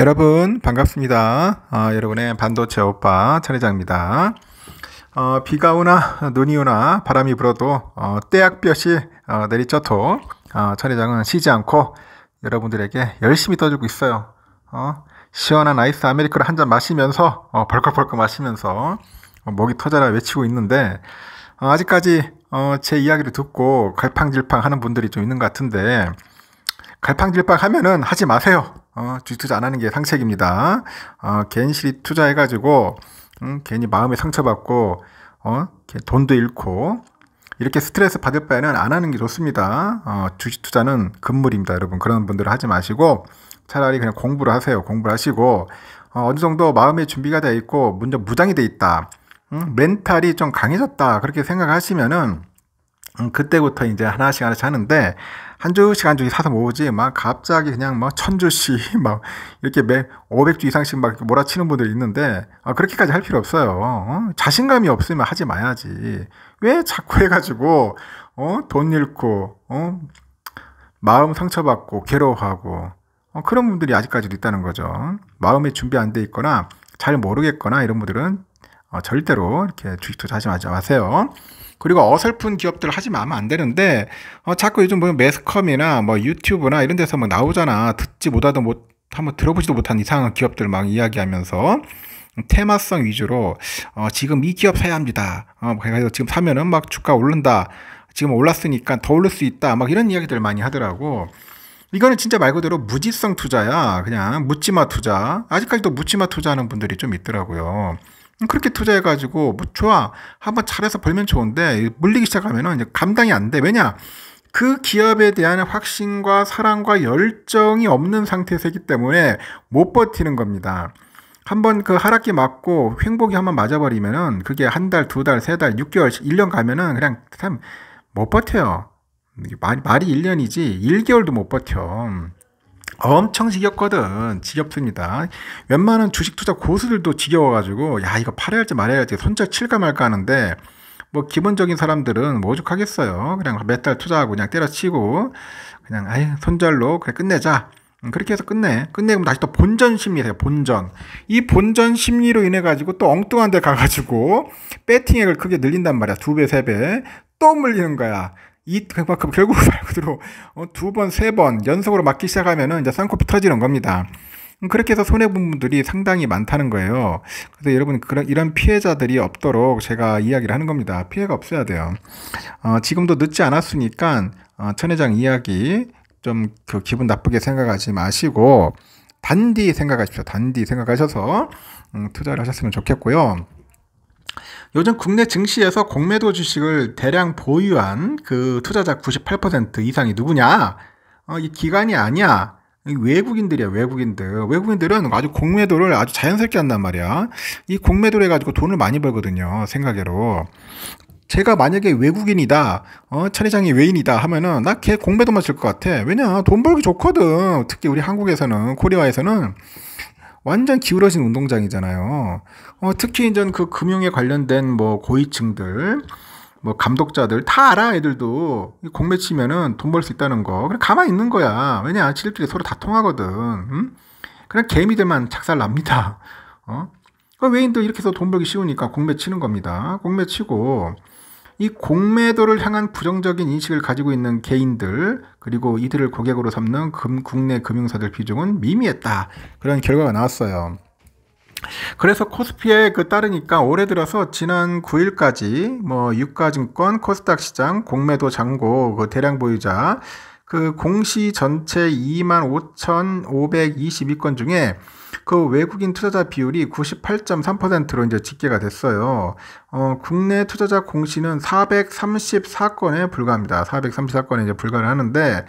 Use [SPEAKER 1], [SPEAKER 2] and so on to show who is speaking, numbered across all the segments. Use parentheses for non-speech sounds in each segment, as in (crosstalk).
[SPEAKER 1] 여러분 반갑습니다. 어, 여러분의 반도체 오빠 천례장입니다 어, 비가 오나 눈이 오나 바람이 불어도 어, 떼약볕이 어, 내리쳐도 천례장은 어, 쉬지 않고 여러분들에게 열심히 떠주고 있어요. 어, 시원한 아이스 아메리카노 한 잔 마시면서 벌컥벌컥 마시면서 목이 터져라 외치고 있는데 아직까지 제 이야기를 듣고 갈팡질팡 하는 분들이 좀 있는 것 같은데 갈팡질팡 하면은 하지 마세요. 어, 주식투자 안 하는 게 상책입니다. 어, 괜시리 투자해가지고 음, 괜히 마음에 상처받고 어, 돈도 잃고 이렇게 스트레스 받을 바에는 안 하는 게 좋습니다. 어, 주식 투자는 금물입니다, 여러분. 그런 분들은 하지 마시고 차라리 그냥 공부를 하세요. 공부를 하시고 어, 느 정도 마음의 준비가 되어 있고 문제 무장이 되어 있다. 음, 멘탈이 좀 강해졌다. 그렇게 생각하시면은 음, 그때부터 이제 하나씩 하나씩 하는데 한주씩한주씩 사서 모으지 막 갑자기 그냥 막천주씩막 (laughs) 이렇게 매 500주 이상씩 막 몰아치는 분들이 있는데 아, 그렇게까지 할 필요 없어요. 어? 자신감이 없으면 하지 마야지. 왜 자꾸 (laughs) 해가지고 어? 돈 잃고 어? 마음 상처받고 괴로워하고 어, 그런 분들이 아직까지도 있다는 거죠. 마음의 준비 안 돼 있거나 잘 모르겠거나 이런 분들은 어, 절대로 이렇게 주식 투자하지 마세요. 그리고 어설픈 기업들 하지 마면 안 되는데 어, 자꾸 요즘 뭐 매스컴이나 뭐 유튜브나 이런 데서 뭐 나오잖아. 듣지 못하도 못 한번 들어보지도 못한 이상한 기업들 막 이야기하면서 테마성 위주로 어, 지금 이 기업 사야 합니다. 어, 그래서 지금 사면은 막 주가 오른다. 지금 올랐으니까 더 오를 수 있다. 막 이런 이야기들 많이 하더라고. 이거는 진짜 말 그대로 무지성 투자야. 그냥 묻지마 투자. 아직까지도 묻지마 투자하는 분들이 좀 있더라고요. 그렇게 투자해가지고 뭐 좋아 한번 잘해서 벌면 좋은데 물리기 시작하면은 이제 감당이 안 돼. 왜냐? 그 기업에 대한 확신과 사랑과 열정이 없는 상태에서기 때문에 못 버티는 겁니다. 한번 그 하락기 맞고 횡복이 한번 맞아버리면은 그게 한 달, 두 달, 세 달, 육개월일 년 가면은 그냥 참 못 버텨요. 말이, 말이 1년이지 1개월도 못 버텨. 엄청 지겹거든. 지겹습니다. 웬만한 주식 투자 고수들도 지겨워가지고, 야, 이거 팔아야 할지 말아야 할지 손절 칠까 말까 하는데, 뭐, 기본적인 사람들은 뭐 오죽하겠어요. 그냥 몇 달 투자하고 그냥 때려치고, 그냥, 아이, 손절로, 그냥 끝내자. 음, 그렇게 해서 끝내. 끝내면 다시 또 본전 심리세요 본전. 이 본전 심리로 인해 가지고 또 엉뚱한 데 가가지고 배팅액을 크게 늘린단 말이야. 두 배, 세 배. 또 물리는 거야. 이 그만큼 결국 발구드로 두 번, 세 번 연속으로 맞기 시작하면은 이제 쌍코피 터지는 겁니다. 음, 그렇게 해서 손해본 분들이 상당히 많다는 거예요. 그래서 여러분, 그런, 이런 피해자들이 없도록 제가 이야기를 하는 겁니다. 피해가 없어야 돼요. 어, 지금도 늦지 않았으니까, 어, 천회장 이야기 좀 그 기분 나쁘게 생각하지 마시고, 단디 생각하십시오. 단디 생각하셔서, 음, 투자를 하셨으면 좋겠고요. 요즘 국내 증시에서 공매도 주식을 대량 보유한 그 투자자 98% 이상이 누구냐? 어, 이 기관이 아니야. 외국인들이야 외국인들 외국인들은 아주 공매도를 아주 자연스럽게 한단 말이야 이 공매도를 해가지고 돈을 많이 벌거든요 생각으로 제가 만약에 외국인이다 어, 차례장이 외인이다 하면은 나 걔 공매도 맞을 것 같아 왜냐 돈 벌기 좋거든 특히 우리 한국에서는 코리아에서는 완전 기울어진 운동장이잖아요. 어, 특히 이제 그 금융에 관련된 뭐 고위층들, 뭐 감독자들 다 알아 애들도 공매 치면은 돈 벌 수 있다는 거. 그래 가만히 있는 거야. 왜냐 지들끼 서로 다 통하거든. 응? 그냥 개미들만 착살 납니다. 어? 그 외인도 이렇게 해서 돈 벌기 쉬우니까 공매 치는 겁니다. 공매 치고 이 공매도를 향한 부정적인 인식을 가지고 있는 개인들 그리고 이들을 고객으로 삼는 금, 국내 금융사들 비중은 미미했다 그런 결과가 나왔어요. 그래서 코스피에 그 따르니까 올해 들어서 지난 9일까지 뭐 유가증권, 코스닥 시장, 공매도 잔고 그 대량 보유자 그 공시 전체 2만 5,522건 중에 그 외국인 투자자 비율이 98.3%로 이제 집계가 됐어요. 어, 국내 투자자 공시는 434건에 불과합니다. 434건에 이제 불과를 하는데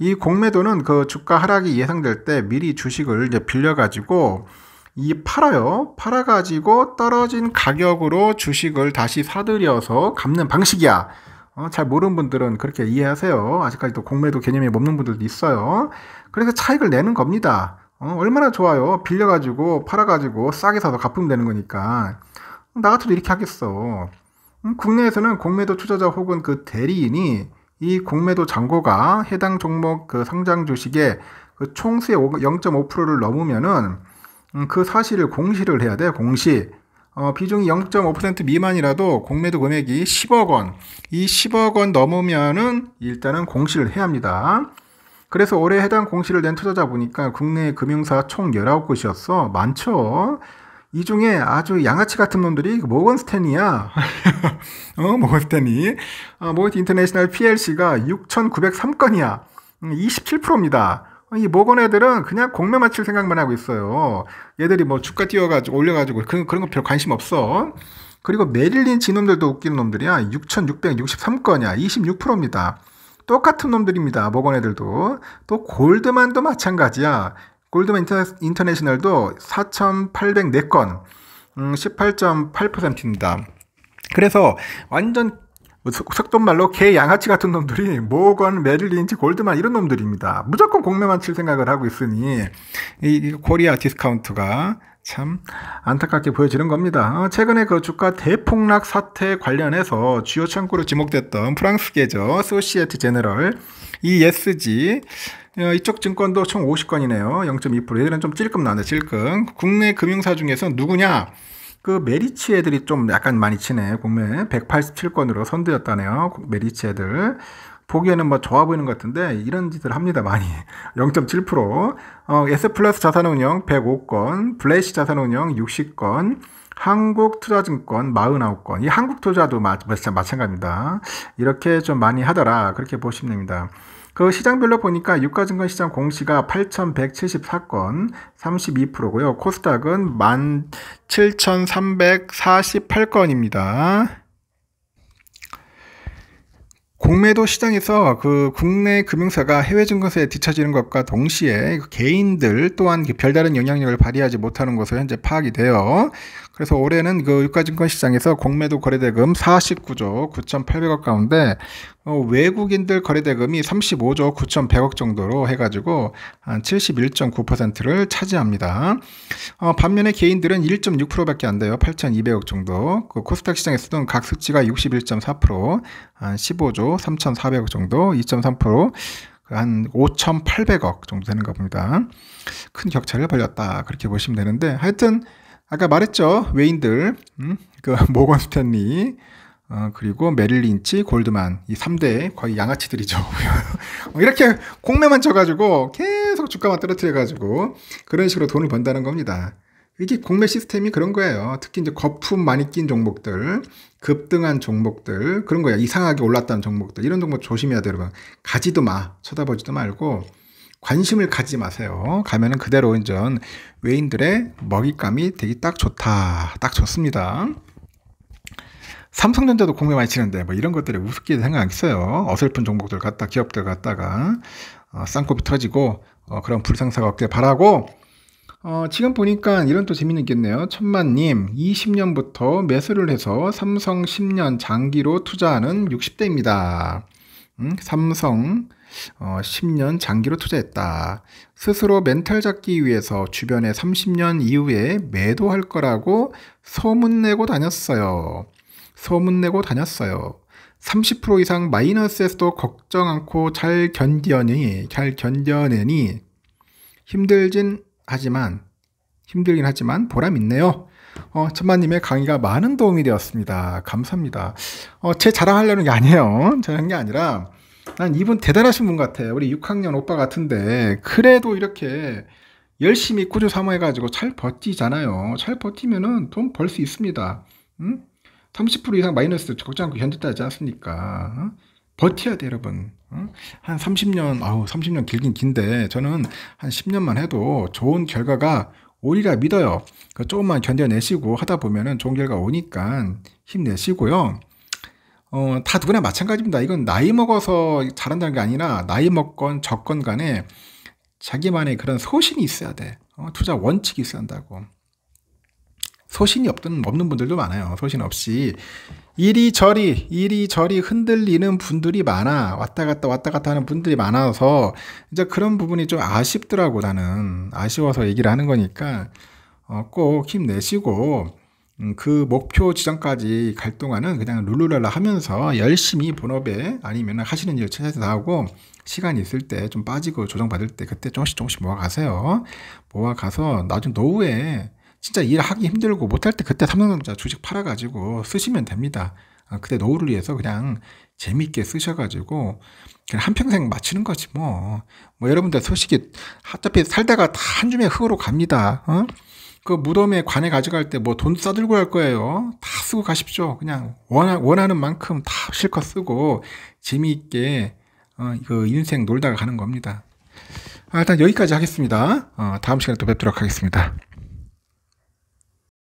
[SPEAKER 1] 이 공매도는 그 주가 하락이 예상될 때 미리 주식을 이제 빌려가지고 이 팔아요. 팔아가지고 떨어진 가격으로 주식을 다시 사들여서 갚는 방식이야. 어, 잘 모르는 분들은 그렇게 이해하세요. 아직까지도 공매도 개념이 없는 분들도 있어요. 그래서 차익을 내는 겁니다. 어, 얼마나 좋아요. 빌려가지고 팔아가지고 싸게 사서 갚으면 되는 거니까. 음, 나 같아도 이렇게 하겠어. 음, 국내에서는 공매도 투자자 혹은 그 대리인이 이 공매도 잔고가 해당 종목 그 상장 주식의 그 총수의 0.5%를 넘으면은 음, 그 사실을 공시를 해야 돼 공시. 어, 비중이 0.5% 미만이라도 공매도 금액이 10억 원, 이 10억 원 넘으면은 일단은 공시를 해야 합니다. 그래서 올해 해당 공시를 낸 투자자 보니까 국내 금융사 총 19곳이었어. 많죠. 이 중에 아주 양아치 같은 놈들이 모건 스탠이야. (laughs) 어, 모건 스탠이. 어, 모건 스 인터내셔널 PLC가 6,903건이야. 27%입니다. 음, 이 모건 애들은 그냥 공매 맞출 생각만 하고 있어요. 얘들이 뭐 주가 뛰어가지고 올려가지고 그, 그런, 그런 거 별 관심 없어. 그리고 메릴린 지놈들도 웃기는 놈들이야. 6,663건이야. 26%입니다. 똑같은 놈들입니다. 모건 애들도. 또 골드만도 마찬가지야. 골드만 인터, 내셔널도 4,804건. 음, 18.8%입니다. 그래서 완전 속돈말로 뭐 개 양아치 같은 놈들이 모건, 메릴린치, 골드만 이런 놈들입니다. 무조건 공매만 칠 생각을 하고 있으니 이, 코리아 디스카운트가 참 안타깝게 보여지는 겁니다. 어, 최근에 그 주가 대폭락 사태 관련해서 주요 창구로 지목됐던 프랑스계죠. 소시에트 제네럴 ESG 어, 이쪽 증권도 총 50건이네요. 0.2% 얘들은 좀 찔끔 나네 찔끔. 국내 금융사 중에서 누구냐? 그 메리치 애들이 좀 약간 많이 치네. 공매 187건으로 선두였다네요. 메리치 애들. 보기에는 뭐 좋아 보이는 것 같은데 이런 짓을 합니다 많이 0.7% (laughs) 어, S플러스 자산운용 105건 플래시 자산운용 60건 한국투자증권 49건 이 한국투자도 마, 마찬가지입니다 이렇게 좀 많이 하더라 그렇게 보시면 됩니다 그 시장별로 보니까 유가증권시장 공시가 8,174건 32%고요. 코스닥은 17,348건입니다. 공매도 시장에서 그 국내 금융사가 해외 증권사에 뒤처지는 것과 동시에 그 개인들 또한 그 별다른 영향력을 발휘하지 못하는 것으로 현재 파악이 돼요. 그래서 올해는 그 유가증권 시장에서 공매도 거래대금 49조 9,800억 가운데 어, 외국인들 거래대금이 35조 9,100억 정도로 해가지고 한 71.9%를 차지합니다. 어, 반면에 개인들은 1.6%밖에 안 돼요. 8,200억 정도. 그 코스닥 시장에서는 각 수치가 61.4%, 한 15조 3,400억 정도, 2.3%. 한 5,800억 정도 되는가 봅니다. 큰 격차를 벌렸다. 그렇게 보시면 되는데, 하여튼, 아까 말했죠. 외인들, 음? 그 (laughs) 모건 스탠리, 어, 그리고 메릴 린치, 골드만 이 3대 거의 양아치들이죠. (laughs) 이렇게 공매만 쳐가지고 계속 주가만 떨어뜨려가지고 그런 식으로 돈을 번다는 겁니다. 이게 공매 시스템이 그런 거예요. 특히 이제 거품 많이 낀 종목들, 급등한 종목들, 그런 거예 이상하게 올랐다는 종목들, 이런 종목 조심해야 돼 여러분. 가지도 마, 쳐다보지도 말고 관심을 가지 마세요. 가면은 그대로 이전 외인들의 먹잇감이 되기 딱 좋다. 딱 좋습니다. 삼성전자도 공매 많이 치는데 뭐 이런 것들이 우습게 생각 안어요 어설픈 종목들 갔다 기업들 갔다가 어, 쌍꼽이 터지고 어, 그런 불상사가 없길 바라고 어, 지금 보니까 이런 또 재미는 있겠네요. 천만님, 20년부터 매수를 해서 삼성 10년 장기로 투자하는 60대입니다. 음, 삼성 어, 10년 장기로 투자했다. 스스로 멘탈 잡기 위해서 주변에 30년 이후에 매도할 거라고 소문내고 다녔어요. 소문내고 다녔어요. 30% 이상 마이너스에서도 걱정 않고 잘 견뎌내니, 잘 견뎌내니 힘들진 하지만, 힘들긴 하지만 보람 있네요. 어, 천마님의 강의가 많은 도움이 되었습니다. 감사합니다. 어, 제 자랑하려는 게 아니에요. 자랑하는게 아니라, 난 이분 대단하신 분 같아. 우리 6학년 오빠 같은데 그래도 이렇게 열심히 꾸준 사모해가지고 잘 버티잖아요. 잘 버티면은 돈 벌 수 있습니다. 응? 30% 이상 마이너스 적지 않고 견뎠다지 않습니까? 버텨야 돼, 여러분. 한 30년, 아우, 30년 길긴 긴데, 저는 한 10년만 해도 좋은 결과가 오리라 믿어요. 그 조금만 견뎌내시고 하다 보면은 좋은 결과 오니까 힘내시고요. 어, 다 누구나 마찬가지입니다. 이건 나이 먹어서 잘한다는 게 아니라 나이 먹건 적건 간에 자기만의 그런 소신이 있어야 돼. 어, 투자 원칙이 있어야 한다고. 소신이 없든 없는 분들도 많아요. 소신 없이 이리저리 이리저리 흔들리는 분들이 많아 왔다 갔다 왔다 갔다 하는 분들이 많아서 이제 그런 부분이 좀 아쉽더라고 나는 아쉬워서 얘기를 하는 거니까 어, 꼭 힘내시고 음, 그 목표 지점까지 갈 동안은 그냥 룰루랄라 하면서 열심히 본업에 아니면 하시는 일을 찾아서 나오고 시간 이 있을 때 좀 빠지고 조정받을 때 그때 조금씩 조금씩 모아가세요. 모아가서 나중 노후에 진짜 일하기 힘들고 못할 때 그때 삼성전자 주식 팔아가지고 쓰시면 됩니다. 아, 그때 노후를 위해서 그냥 재미있게 쓰셔가지고 그냥 한평생 마치는 거지 뭐. 뭐 여러분들 솔직히 어차피 살다가 다 한줌의 흙으로 갑니다. 어? 그 무덤에 관에 가져갈 때 뭐 돈 싸들고 갈 거예요. 다 쓰고 가십시오. 그냥 원하, 원하는 만큼 다 실컷 쓰고 재미있게 어, 그 인생 놀다가 가는 겁니다. 아, 일단 여기까지 하겠습니다. 어, 다음 시간에 또 뵙도록 하겠습니다.